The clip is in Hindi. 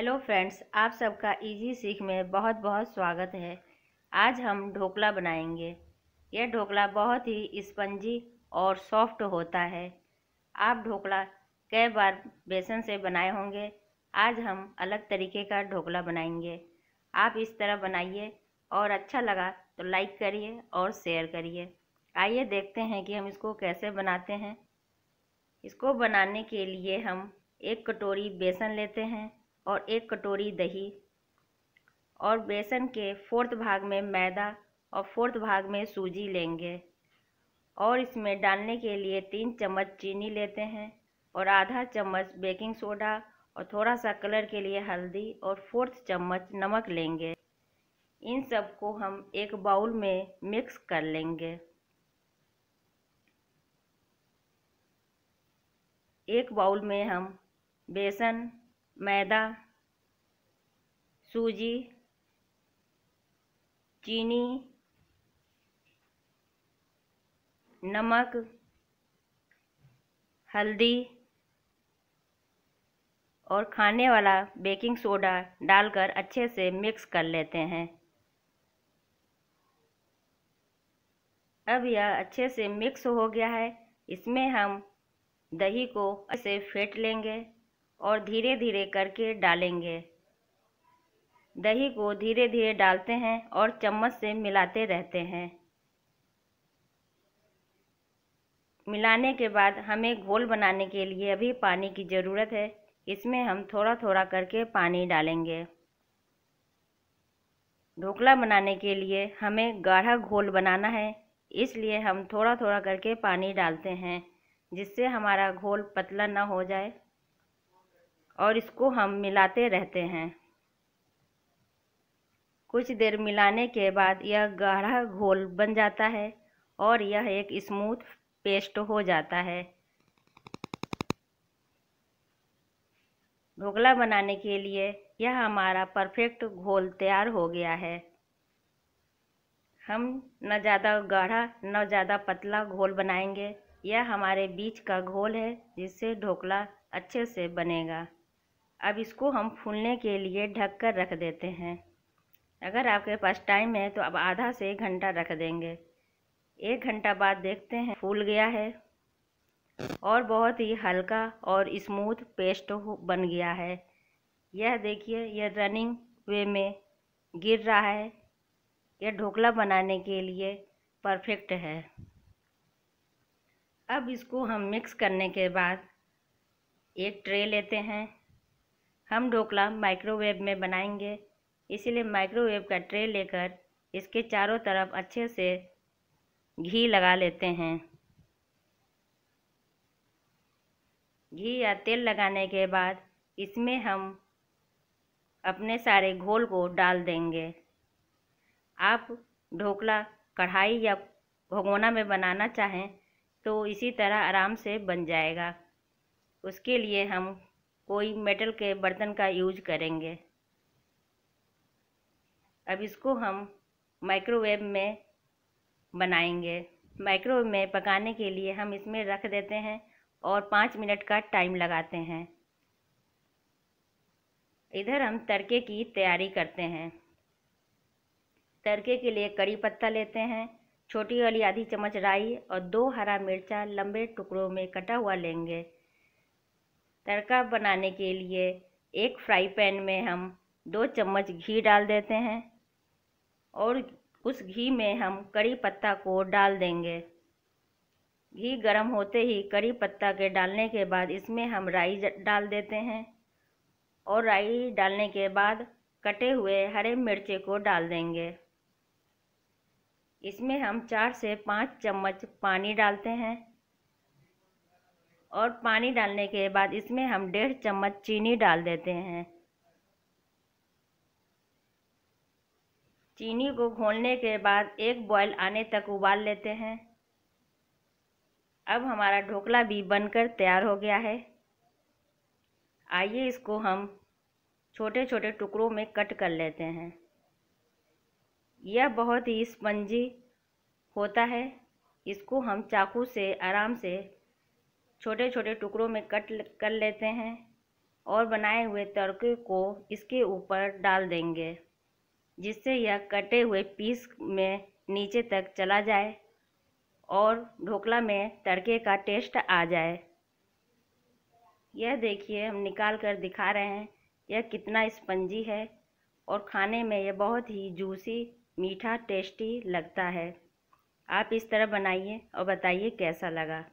हेलो फ्रेंड्स आप सबका इजी सीख में बहुत बहुत स्वागत है आज हम ढोकला बनाएंगे यह ढोकला बहुत ही स्पंजी और सॉफ्ट होता है आप ढोकला कई बार बेसन से बनाए होंगे आज हम अलग तरीके का ढोकला बनाएंगे आप इस तरह बनाइए और अच्छा लगा तो लाइक करिए और शेयर करिए आइए देखते हैं कि हम इसको कैसे बनाते हैं इसको बनाने के लिए हम एक कटोरी बेसन लेते हैं और एक कटोरी दही और बेसन के फोर्थ भाग में मैदा और फोर्थ भाग में सूजी लेंगे और इसमें डालने के लिए तीन चम्मच चीनी लेते हैं और आधा चम्मच बेकिंग सोडा और थोड़ा सा कलर के लिए हल्दी और फोर्थ चम्मच नमक लेंगे इन सब को हम एक बाउल में मिक्स कर लेंगे एक बाउल में हम बेसन मैदा सूजी चीनी नमक हल्दी और खाने वाला बेकिंग सोडा डालकर अच्छे से मिक्स कर लेते हैं अब यह अच्छे से मिक्स हो गया है इसमें हम दही को से फेंट लेंगे और धीरे धीरे करके डालेंगे दही को धीरे धीरे डालते हैं और चम्मच से मिलाते रहते हैं मिलाने के बाद हमें घोल बनाने के लिए अभी पानी की ज़रूरत है इसमें हम थोड़ा थोड़ा करके पानी डालेंगे ढोकला बनाने के लिए हमें गाढ़ा घोल बनाना है इसलिए हम थोड़ा थोड़ा करके पानी डालते हैं जिससे हमारा घोल पतला ना हो जाए और इसको हम मिलाते रहते हैं कुछ देर मिलाने के बाद यह गाढ़ा घोल बन जाता है और यह एक स्मूथ पेस्ट हो जाता है ढोकला बनाने के लिए यह हमारा परफेक्ट घोल तैयार हो गया है हम न ज़्यादा गाढ़ा न ज़्यादा पतला घोल बनाएंगे यह हमारे बीच का घोल है जिससे ढोकला अच्छे से बनेगा अब इसको हम फूलने के लिए ढक कर रख देते हैं अगर आपके पास टाइम है तो अब आधा से एक घंटा रख देंगे एक घंटा बाद देखते हैं फूल गया है और बहुत ही हल्का और स्मूथ पेस्ट बन गया है यह देखिए यह रनिंग वे में गिर रहा है यह ढोकला बनाने के लिए परफेक्ट है अब इसको हम मिक्स करने के बाद एक ट्रे लेते हैं हम ढोकला माइक्रोवेव में बनाएंगे इसीलिए माइक्रोवेव का ट्रे लेकर इसके चारों तरफ अच्छे से घी लगा लेते हैं घी या तेल लगाने के बाद इसमें हम अपने सारे घोल को डाल देंगे आप ढोकला कढ़ाई या भगोना में बनाना चाहें तो इसी तरह आराम से बन जाएगा उसके लिए हम कोई मेटल के बर्तन का यूज करेंगे अब इसको हम माइक्रोवेव में बनाएंगे माइक्रोवेव में पकाने के लिए हम इसमें रख देते हैं और पाँच मिनट का टाइम लगाते हैं इधर हम तड़के की तैयारी करते हैं तड़के के लिए कड़ी पत्ता लेते हैं छोटी वाली आधी चम्मच राई और दो हरा मिर्चा लंबे टुकड़ों में कटा हुआ लेंगे तड़का बनाने के लिए एक फ्राई पैन में हम दो चम्मच घी डाल देते हैं और उस घी में हम करी पत्ता को डाल देंगे घी गर्म होते ही करी पत्ता के डालने के बाद इसमें हम राई डाल देते हैं और राई डालने के बाद कटे हुए हरे मिर्चे को डाल देंगे इसमें हम चार से पाँच चम्मच पानी डालते हैं और पानी डालने के बाद इसमें हम डेढ़ चम्मच चीनी डाल देते हैं चीनी को घोलने के बाद एक बॉयल आने तक उबाल लेते हैं अब हमारा ढोकला भी बनकर तैयार हो गया है आइए इसको हम छोटे छोटे टुकड़ों में कट कर लेते हैं यह बहुत ही स्पंजी होता है इसको हम चाकू से आराम से छोटे छोटे टुकड़ों में कट कर लेते हैं और बनाए हुए तड़के को इसके ऊपर डाल देंगे जिससे यह कटे हुए पीस में नीचे तक चला जाए और ढोकला में तड़के का टेस्ट आ जाए यह देखिए हम निकाल कर दिखा रहे हैं यह कितना स्पंजी है और खाने में यह बहुत ही जूसी मीठा टेस्टी लगता है आप इस तरह बनाइए और बताइए कैसा लगा